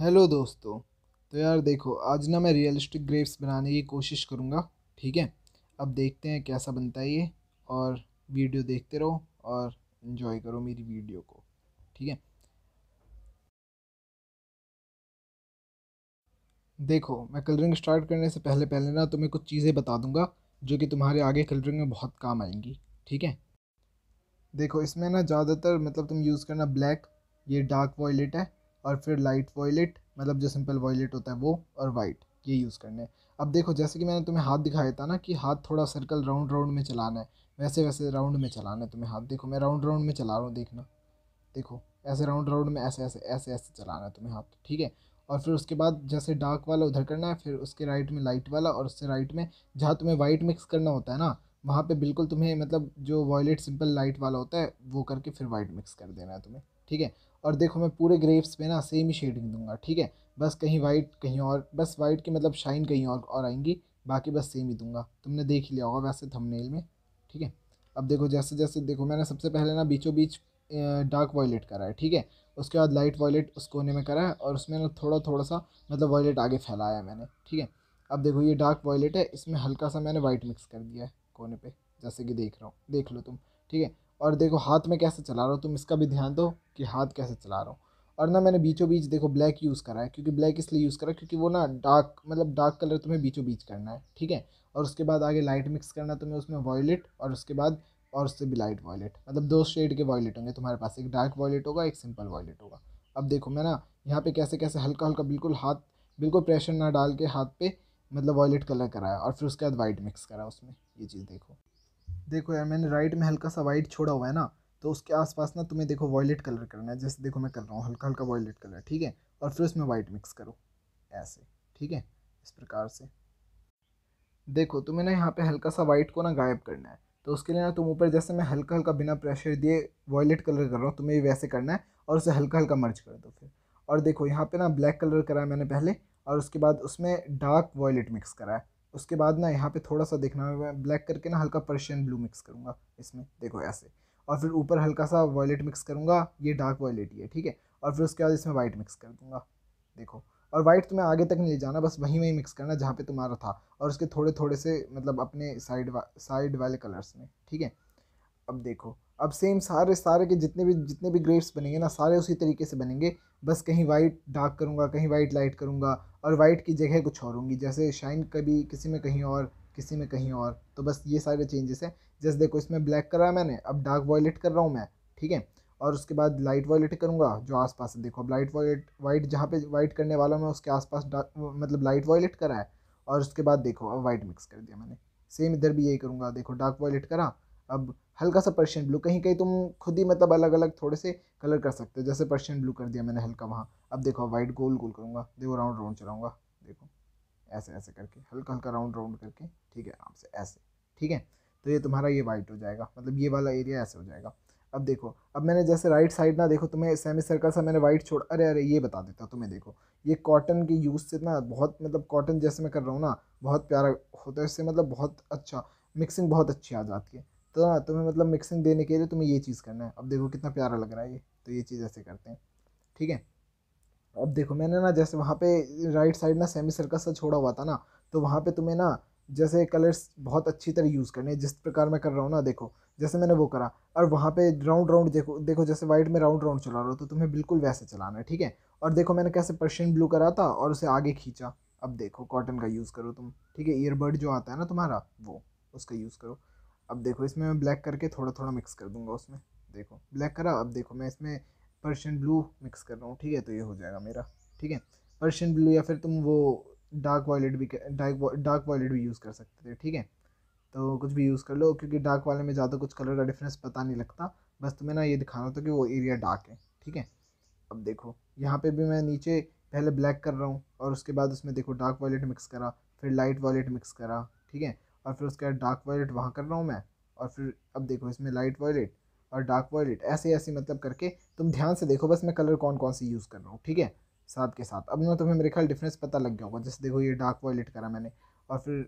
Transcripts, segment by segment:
hello दोस्तों तो यार देखो आज ना मैं रियलिस्टिक ग्रेप्स बनाने की कोशिश करूँगा ठीक है अब देखते हैं कैसा बनता है ये और वीडियो देखते रहो और इन्जॉय करो मेरी वीडियो को ठीक है देखो मैं कलरिंग स्टार्ट करने से पहले पहले ना तुम्हें कुछ चीज़ें बता दूंगा जो कि तुम्हारे आगे कलरिंग में बहुत काम आएंगी ठीक है देखो इसमें ना ज़्यादातर मतलब तुम यूज़ करना ब्लैक ये डार्क वॉयलेट है और फिर लाइट वॉयलेट मतलब जो सिंपल वॉयलेट होता है वो और वाइट ये यूज़ करने अब देखो जैसे कि मैंने तुम्हें हाथ दिखाया था ना कि हाथ थोड़ा सर्कल राउंड राउंड में चलाना है वैसे वैसे राउंड में चलाना है तुम्हें हाथ देखो मैं राउंड राउंड में चला रहा हूँ देखना देखो ऐसे राउंड राउंड में ऐसे ऐसे ऐसे ऐसे चलाना है तुम्हें हाथ ठीक है और फिर उसके बाद जैसे डार्क वाला उधर करना है फिर उसके राइट में लाइट वाला और उससे राइट में जहाँ तुम्हें वाइट मिक्स करना होता है ना वहाँ पे बिल्कुल तुम्हें मतलब जो वॉयलेट सिंपल लाइट वाला होता है वो करके फिर वाइट मिक्स कर देना है तुम्हें ठीक है और देखो मैं पूरे ग्रेप्स पे ना सेम ही शेडिंग दूंगा ठीक है बस कहीं वाइट कहीं और बस वाइट की मतलब शाइन कहीं और और आएंगी बाकी बस सेम ही दूंगा तुमने देख लिया होगा वैसे थंबनेल में ठीक है अब देखो जैसे जैसे देखो मैंने सबसे पहले ना बीचों बीच डार्क वॉयलेट करा है ठीक है उसके बाद लाइट वॉयलेट उस कोने में करा है और उसमें ना थोड़ा थोड़ा सा मतलब वॉयलेट आगे फैलाया है मैंने ठीक है अब देखो ये डार्क वॉयलेट है इसमें हल्का सा मैंने वाइट मिक्स कर दिया है कोने पर जैसे कि देख रहा हूँ देख लो तुम ठीक है और देखो हाथ में कैसे चला रहा हूँ तुम इसका भी ध्यान दो कि हाथ कैसे चला रहा हूँ और ना मैंने बीचों बीच देखो ब्लैक यूज़ करा है क्योंकि ब्लैक इसलिए यूज़ करा क्योंकि वो ना डार्क मतलब डार्क कलर तुम्हें बीचों बीच करना है ठीक है और उसके बाद आगे लाइट मिक्स करना तुम्हें उसमें वॉयलेट और उसके बाद और उससे भी लाइट वॉयलेट मतलब दो शेड के वॉयलेट होंगे तुम्हारे पास एक डार्क वॉयलेट होगा एक सिंपल वॉयलेट होगा अब देखो मैं ना यहाँ पे कैसे कैसे हल्का हल्का बिल्कुल हाथ बिल्कुल प्रेशर ना डाल के हाथ पे मतलब वॉयलेट कलर कराया और फिर उसके बाद वाइट मिक्स करा उसमें ये चीज़ देखो देखो यार मैंने राइट में हल्का सा वाइट छोड़ा हुआ है ना तो उसके आसपास ना तुम्हें देखो वॉयलेट कलर करना है जैसे देखो मैं कर रहा हूँ हल्का हल्का वॉयलेट कलर ठीक है और फिर उसमें वाइट मिक्स करो ऐसे ठीक है इस प्रकार से देखो तुम्हें ना यहाँ पे हल्का सा वाइट को ना गायब करना है तो उसके लिए ना तुम ऊपर जैसे मैं हल्का हल्का बिना प्रेशर दिए वॉयलेट कलर कर रहा हूँ तुम्हें भी वैसे करना है और उसे हल्का हल्का मर्ज कर दो फिर और देखो यहाँ पे ना ब्लैक कलर करा है मैंने पहले और उसके बाद उसमें डार्क वॉयलेट मिक्स करा है उसके बाद ना यहाँ पे थोड़ा सा देखना मैं ब्लैक करके ना हल्का पर्शियन ब्लू मिक्स करूँगा इसमें देखो ऐसे और फिर ऊपर हल्का सा वॉयलेट मिक्स करूँगा ये डार्क वॉयलेट ही है ठीक है और फिर उसके बाद इसमें वाइट मिक्स कर दूँगा देखो और वाइट तुम्हें आगे तक नहीं ले जाना बस वहीं वहीं मिक्स करना जहाँ पर तुम्हारा था और उसके थोड़े थोड़े से मतलब अपने साइड वा, साइड वाले कलर्स में ठीक है अब देखो अब सेम सारे सारे के जितने भी जितने भी ग्रेप्स बनेंगे ना सारे उसी तरीके से बनेंगे बस कहीं वाइट डार्क करूँगा कहीं वाइट लाइट करूँगा और वाइट की जगह कुछ और होंगी जैसे शाइन कभी किसी में कहीं और किसी में कहीं और तो बस ये सारे चेंजेस हैं जैसे देखो इसमें ब्लैक करा है मैंने अब डार्क वॉयलेट कर रहा हूँ मैं ठीक है और उसके बाद लाइट वॉयलेट करूँगा जो आसपास है देखो अब लाइट वॉयलेट वाइट जहाँ पे वाइट करने वाला मैं उसके आसपास मतलब लाइट वॉयलेट करा है और उसके बाद देखो अब वाइट मिक्स कर दिया मैंने सेम इधर भी यही करूँगा देखो डार्क वॉयलेट करा अब हल्का सा पर्शियन ब्लू कहीं कहीं तुम खुद ही मतलब अलग अलग थोड़े से कलर कर सकते हो जैसे पर्शियन ब्लू कर दिया मैंने हल्का वहाँ अब देखो वाइट गोल गोल करूँगा देखो राउंड राउंड चलाऊँगा देखो ऐसे ऐसे करके हल्का हल्का राउंड राउंड करके ठीक है आराम से ऐसे ठीक है तो ये तुम्हारा ये वाइट हो जाएगा मतलब ये वाला एरिया ऐसे हो जाएगा अब देखो अब मैंने जैसे राइट साइड ना देखो तुम्हें सेमी सर्कल सा मैंने वाइट छोड़ अरे अरे ये बता देता तुम्हें देखो ये कॉटन के यूज़ से ना बहुत मतलब कॉटन जैसे मैं कर रहा हूँ ना बहुत प्यारा होता है इससे मतलब बहुत अच्छा मिक्सिंग बहुत अच्छी आ जाती है तो हाँ, तुम्हें मतलब मिक्सिंग देने के लिए तुम्हें ये चीज़ करना है अब देखो कितना प्यारा लग रहा है ये तो ये चीज़ ऐसे करते हैं ठीक है अब देखो मैंने ना जैसे वहाँ पे राइट साइड ना सेमी सर्कल सा छोड़ा हुआ था ना तो वहाँ पे तुम्हें ना जैसे कलर्स बहुत अच्छी तरह यूज़ करने जिस प्रकार मैं कर रहा हूँ ना देखो जैसे मैंने वो करा और वहाँ पे राउंड राउंड देखो देखो जैसे वाइट में राउंड राउंड चला रहा हो तो तुम्हें बिल्कुल वैसे चलाना है ठीक है और देखो मैंने कैसे पर्शियन ब्लू करा था और उसे आगे खींचा अब देखो कॉटन का यूज़ करो तुम ठीक है ईयरबड जो आता है ना तुम्हारा वो उसका यूज़ करो अब देखो इसमें मैं ब्लैक करके थोड़ा थोड़ा मिक्स कर दूंगा उसमें देखो ब्लैक करा अब देखो मैं इसमें पर्शियन ब्लू मिक्स कर रहा हूँ ठीक है तो ये हो जाएगा मेरा ठीक है पर्शियन ब्लू या फिर तुम वो डार्क वायलेट भी डार्क डार्क भी यूज़ कर सकते थे ठीक है तो कुछ भी यूज़ कर लो क्योंकि डार्क वाले में ज़्यादा कुछ कलर का डिफरेंस पता नहीं लगता बस तुम्हें ना ये दिखाना था कि वो एरिया डार्क है ठीक है अब देखो यहाँ पे भी मैं नीचे पहले ब्लैक कर रहा हूँ और उसके बाद उसमें देखो डार्क वॉलेट मिक्स करा फिर लाइट वॉलेट मिक्स करा ठीक है और फिर उसके बाद डार्क वॉयलेट वहाँ कर रहा हूँ मैं और फिर अब देखो इसमें लाइट वॉयलेट और डार्क वॉयलेट ऐसे ऐसे मतलब करके तुम ध्यान से देखो बस मैं कलर कौन कौन से यूज़ कर रहा हूँ ठीक है साथ के साथ अब मैं तुम्हें मेरे ख्याल डिफरेंस पता लग गया होगा जैसे देखो ये डार्क वॉयलेट करा मैंने और फिर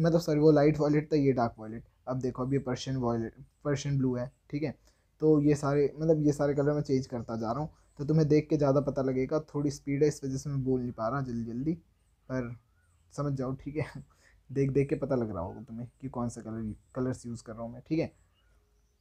मतलब सॉरी वो लाइट वॉयलेट था ये डार्क वॉयलेट अब देखो अब ये पर्शियन वॉयलेट पर्शियन ब्लू है ठीक है तो ये सारे मतलब ये सारे कलर मैं चेंज करता जा रहा हूँ तो तुम्हें देख के ज़्यादा पता लगेगा थोड़ी स्पीड है इस वजह से मैं बोल नहीं पा रहा जल्दी जल्दी पर समझ जाओ ठीक है देख देख के पता लग रहा होगा तुम्हें कि कौन सा कलर कलर्स यूज़ कर रहा हूँ मैं ठीक है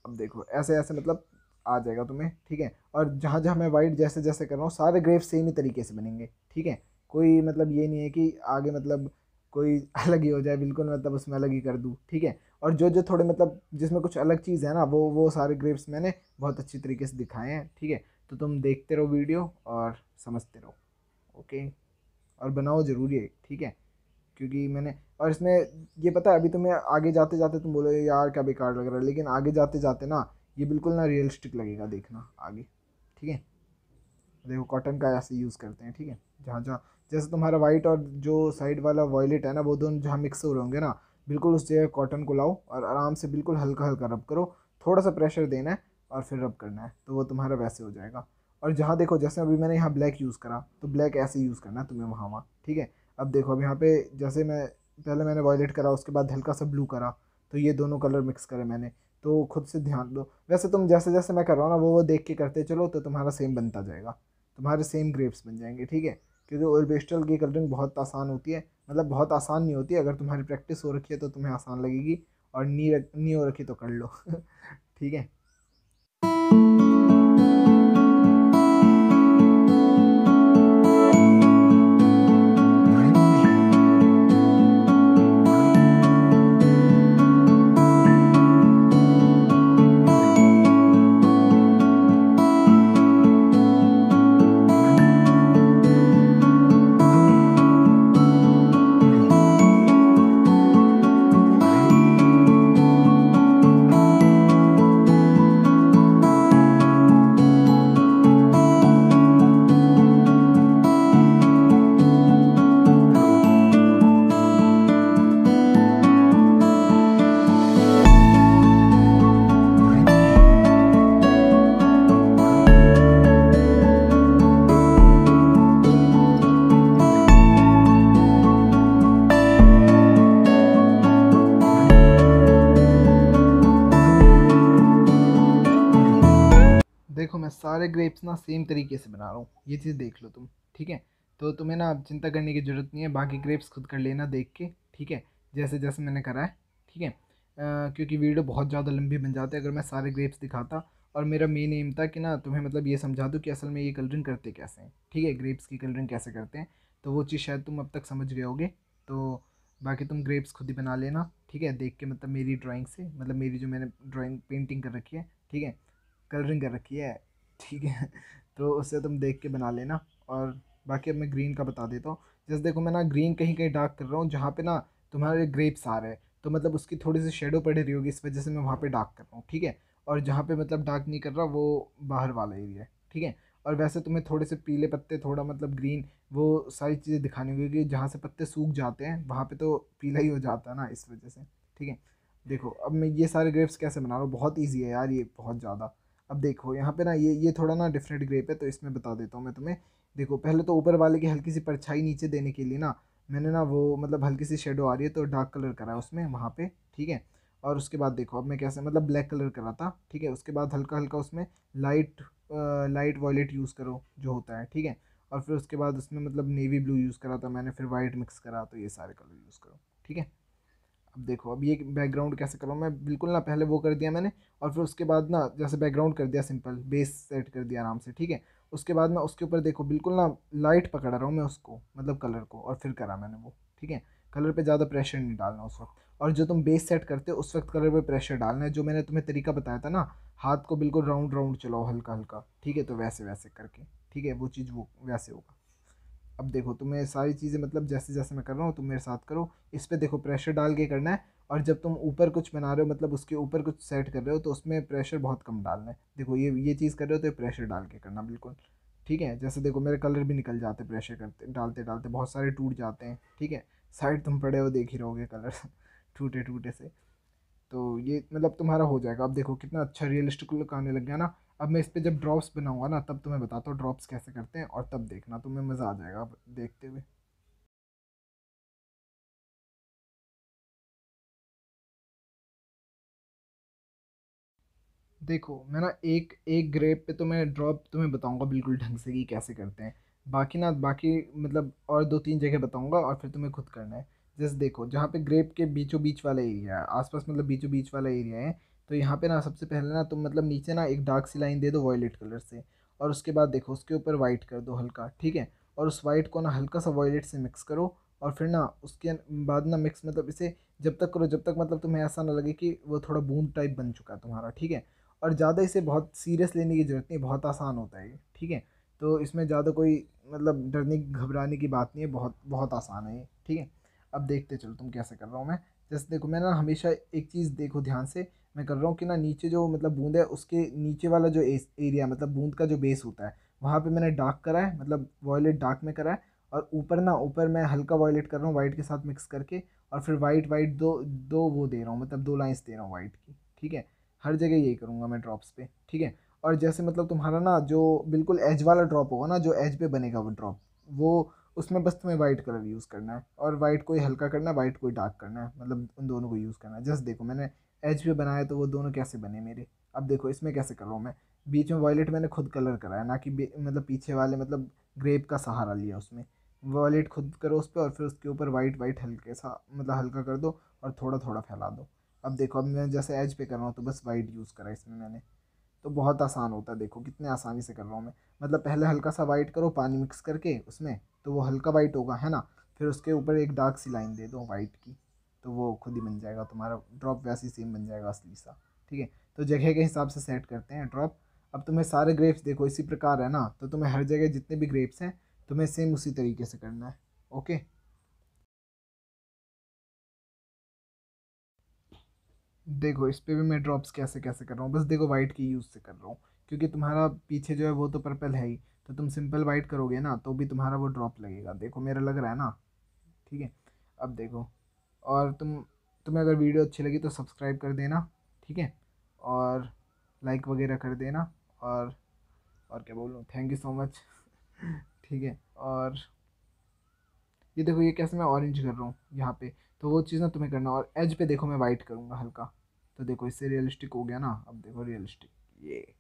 अब देखो ऐसे ऐसे मतलब आ जाएगा तुम्हें ठीक है और जहाँ जहाँ मैं वाइट जैसे जैसे कर रहा हूँ सारे ग्रेव सेम ही तरीके से बनेंगे ठीक है कोई मतलब ये नहीं है कि आगे मतलब कोई अलग ही हो जाए बिल्कुल मतलब उसमें अलग ही कर दूँ ठीक है और जो जो थोड़े मतलब जिसमें कुछ अलग चीज़ है ना वो वो सारे ग्रेप्स मैंने बहुत अच्छी तरीके से दिखाए हैं ठीक है तो तुम देखते रहो वीडियो और समझते रहो ओके और बनाओ ज़रूरी है ठीक है क्योंकि मैंने और इसमें ये पता है अभी तुम्हें तो आगे जाते जाते तुम बोलो यार क्या बेकार लग रहा है लेकिन आगे जाते जाते ना ये बिल्कुल ना रियलिस्टिक लगेगा देखना आगे ठीक है देखो कॉटन का ऐसे यूज़ करते हैं ठीक है जहाँ जहाँ जैसे तुम्हारा वाइट और जो साइड वाला वॉयलेट है ना वो दोनों जहाँ मिक्स हो रहे होंगे ना बिल्कुल उस जगह कॉटन को लाओ और आराम से बिल्कुल हल्का हल्का रब करो थोड़ा सा प्रेशर देना है और फिर रब करना है तो वो तुम्हारा वैसे हो जाएगा और जहाँ देखो जैसे अभी मैंने यहाँ ब्लैक यूज़ करा तो ब्लैक ऐसे यूज़ करना है तुम्हें वहाँ वहाँ ठीक है अब देखो अब यहाँ पे जैसे मैं पहले मैंने वॉयलेट करा उसके बाद हल्का सा ब्लू करा तो ये दोनों कलर मिक्स करे मैंने तो खुद से ध्यान दो वैसे तुम जैसे जैसे मैं कर रहा हूँ ना वो वो देख के करते चलो तो तुम्हारा सेम बनता जाएगा तुम्हारे सेम ग्रेप्स बन जाएंगे ठीक है क्योंकि पेस्टल की कलरिंग बहुत आसान होती है मतलब बहुत आसान नहीं होती अगर तुम्हारी प्रैक्टिस हो रखी है तो तुम्हें आसान लगेगी और नी रख नी हो रखी तो कर लो ठीक है देखो मैं सारे ग्रेप्स ना सेम तरीके से बना रहा हूँ ये चीज़ देख लो तुम ठीक है तो तुम्हें ना चिंता करने की ज़रूरत नहीं है बाकी ग्रेप्स खुद कर लेना देख के ठीक है जैसे जैसे मैंने करा है ठीक है क्योंकि वीडियो बहुत ज़्यादा लंबी बन जाती है अगर मैं सारे ग्रेप्स दिखाता और मेरा मेन एम था कि ना तुम्हें मतलब ये समझा दूँ कि असल में ये कलरिंग करते कैसे हैं ठीक है ग्रेप्स की कलरिंग कैसे करते हैं तो वो चीज़ शायद तुम अब तक समझ गए होगे तो बाकी तुम ग्रेप्स खुद ही बना लेना ठीक है देख के मतलब मेरी ड्राइंग से मतलब मेरी जो मैंने ड्राइंग पेंटिंग कर रखी है ठीक है कलरिंग कर रखी है ठीक है तो उससे तुम देख के बना लेना और बाकी अब मैं ग्रीन का बता देता हूँ जैसे देखो मैं ना ग्रीन कहीं कहीं डार्क कर रहा हूँ जहाँ पे ना तुम्हारे ग्रेप्स आ रहे हैं तो मतलब उसकी थोड़ी सी शेडो पड़ रही होगी इस वजह से मैं वहाँ पे डार्क कर रहा हूँ ठीक है और जहाँ पे मतलब डार्क नहीं कर रहा वो बाहर वाला एरिया है ठीक है और वैसे तुम्हें थोड़े से पीले पत्ते थोड़ा मतलब ग्रीन वो सारी चीज़ें दिखानी होगी कि जहाँ से पत्ते सूख जाते हैं वहाँ पर तो पीला ही हो जाता है ना इस वजह से ठीक है देखो अब मैं ये सारे ग्रेप्स कैसे बना रहा हूँ बहुत ईजी है यार ये बहुत ज़्यादा अब देखो यहाँ पे ना ये ये थोड़ा ना डिफरेंट ग्रेप है तो इसमें बता देता हूँ मैं तुम्हें देखो पहले तो ऊपर वाले की हल्की सी परछाई नीचे देने के लिए ना मैंने ना वो मतलब हल्की सी शेडो आ रही है तो डार्क कलर करा है उसमें वहाँ पे ठीक है और उसके बाद देखो अब मैं कैसे मतलब ब्लैक कलर करा था ठीक है उसके बाद हल्का हल्का उसमें लाइट लाइट वॉयलेट यूज़ करो जो होता है ठीक है और फिर उसके बाद उसमें मतलब नेवी ब्लू यूज़ करा था मैंने फिर वाइट मिक्स करा तो ये सारे कलर यूज़ करो ठीक है अब देखो अब ये बैकग्राउंड कैसे करूँ मैं बिल्कुल ना पहले वो कर दिया मैंने और फिर उसके बाद ना जैसे बैकग्राउंड कर दिया सिंपल बेस सेट कर दिया आराम से ठीक है उसके बाद ना उसके ऊपर देखो बिल्कुल ना लाइट पकड़ा रहा हूँ मैं उसको मतलब कलर को और फिर करा मैंने वो ठीक है कलर पे ज़्यादा प्रेशर नहीं डालना उस वक्त और जो तुम बेस सेट करते हो उस वक्त कलर पे प्रेशर डालना है जो मैंने तुम्हें तरीका बताया था ना हाथ को बिल्कुल राउंड राउंड चलाओ हल्का हल्का ठीक है तो वैसे वैसे करके ठीक है वो चीज़ वो वैसे होगा अब देखो तुम्हें सारी चीज़ें मतलब जैसे जैसे मैं कर रहा हूँ तुम मेरे साथ करो इस पर देखो प्रेशर डाल के करना है और जब तुम ऊपर कुछ बना रहे हो मतलब उसके ऊपर कुछ सेट कर रहे हो तो उसमें प्रेशर बहुत कम डालना है देखो ये ये चीज़ कर रहे हो तो प्रेशर डाल के करना बिल्कुल ठीक है जैसे देखो मेरे कलर भी निकल जाते प्रेशर करते डालते डालते बहुत सारे टूट जाते हैं ठीक है साइड तुम पड़े हो देख ही रहोगे कलर टूटे टूटे से तो ये मतलब तुम्हारा हो जाएगा अब देखो कितना अच्छा रियलिस्टिक लुक आने लग गया ना अब मैं इस पर जब ड्रॉप्स बनाऊँगा ना तब तुम्हें बताता हूँ ड्रॉप्स कैसे करते हैं और तब देखना तुम्हें मज़ा आ जाएगा देखते हुए देखो मैं ना एक एक ग्रेप पे तो मैं ड्रॉप तुम्हें बताऊंगा बिल्कुल ढंग से कि कैसे करते हैं बाकी ना बाकी मतलब और दो तीन जगह बताऊंगा और फिर तुम्हें खुद करना है जैसे देखो जहाँ पे ग्रेप के बीचों बीच वाला एरिया है आसपास मतलब बीचों बीच वाला एरिया है तो यहाँ पे ना सबसे पहले ना तुम मतलब नीचे ना एक डार्क सी लाइन दे दो वॉयलेट कलर से और उसके बाद देखो उसके ऊपर वाइट कर दो हल्का ठीक है और उस वाइट को ना हल्का सा वॉयलेट से मिक्स करो और फिर ना उसके बाद ना मिक्स मतलब इसे जब तक करो जब तक मतलब तुम्हें ऐसा ना लगे कि वो थोड़ा बूंद टाइप बन चुका है तुम्हारा ठीक है और ज़्यादा इसे बहुत सीरियस लेने की ज़रूरत नहीं बहुत आसान होता है ठीक है तो इसमें ज़्यादा कोई मतलब डरने घबराने की बात नहीं है बहुत बहुत आसान है ये ठीक है अब देखते चलो तुम कैसे कर रहा हूँ मैं जैसे देखो मैं ना हमेशा एक चीज़ देखो ध्यान से मैं कर रहा हूँ कि ना नीचे जो मतलब बूंद है उसके नीचे वाला जो एरिया मतलब बूंद का जो बेस होता है वहाँ पर मैंने डार्क करा है मतलब वॉयलेट डार्क में करा है और ऊपर ना ऊपर मैं हल्का वॉयलेट कर रहा हूँ वाइट के साथ मिक्स करके और फिर वाइट वाइट दो दो वो दे रहा हूँ मतलब दो लाइन्स दे रहा हूँ वाइट की ठीक है हर जगह यही करूँगा मैं ड्रॉप्स पे ठीक है और जैसे मतलब तुम्हारा ना जो बिल्कुल एज वाला ड्रॉप होगा ना जो एज पे बनेगा वो ड्रॉप वो उसमें बस तुम्हें वाइट कलर यूज़ करना है और वाइट कोई हल्का करना है वाइट कोई डार्क करना है मतलब उन दोनों को यूज़ करना है जस्ट देखो मैंने एच पे बनाया तो वो दोनों कैसे बने मेरे अब देखो इसमें कैसे कर रहा हूँ मैं बीच में वॉलेट मैंने खुद कलर कराया ना कि मतलब पीछे वाले मतलब ग्रेप का सहारा लिया उसमें वॉलेट खुद करो उस पर और फिर उसके ऊपर वाइट वाइट हल्के सा मतलब हल्का कर दो और थोड़ा थोड़ा फैला दो अब देखो अब मैं जैसे एज पे कर रहा हूँ तो बस वाइट यूज़ करा इसमें मैंने तो बहुत आसान होता है देखो कितने आसानी से कर रहा हूँ मैं मतलब पहले हल्का सा वाइट करो पानी मिक्स करके उसमें तो वो हल्का वाइट होगा है ना फिर उसके ऊपर एक डार्क सी लाइन दे दो वाइट की तो वो खुद ही बन जाएगा तुम्हारा ड्रॉप वैसे ही सेम बन जाएगा असली सा ठीक है तो जगह के हिसाब से सेट करते हैं ड्रॉप अब तुम्हें सारे ग्रेप्स देखो इसी प्रकार है ना तो तुम्हें हर जगह जितने भी ग्रेप्स हैं तुम्हें सेम उसी तरीके से करना है ओके देखो इस पर भी मैं ड्रॉप्स कैसे कैसे कर रहा हूँ बस देखो वाइट की यूज़ से कर रहा हूँ क्योंकि तुम्हारा पीछे जो है वो तो पर्पल है ही तो तुम सिंपल वाइट करोगे ना तो भी तुम्हारा वो ड्रॉप लगेगा देखो मेरा लग रहा है ना ठीक है अब देखो और तुम तुम्हें अगर वीडियो अच्छी लगी तो सब्सक्राइब कर देना ठीक है और लाइक वगैरह कर देना और और क्या बोलूँ थैंक यू सो मच ठीक है और ये देखो ये कैसे मैं ऑरेंज कर रहा हूँ यहाँ पे तो वो चीज़ ना तुम्हें करना और एज पे देखो मैं वाइट करूँगा हल्का तो देखो इससे रियलिस्टिक हो गया ना अब देखो रियलिस्टिक ये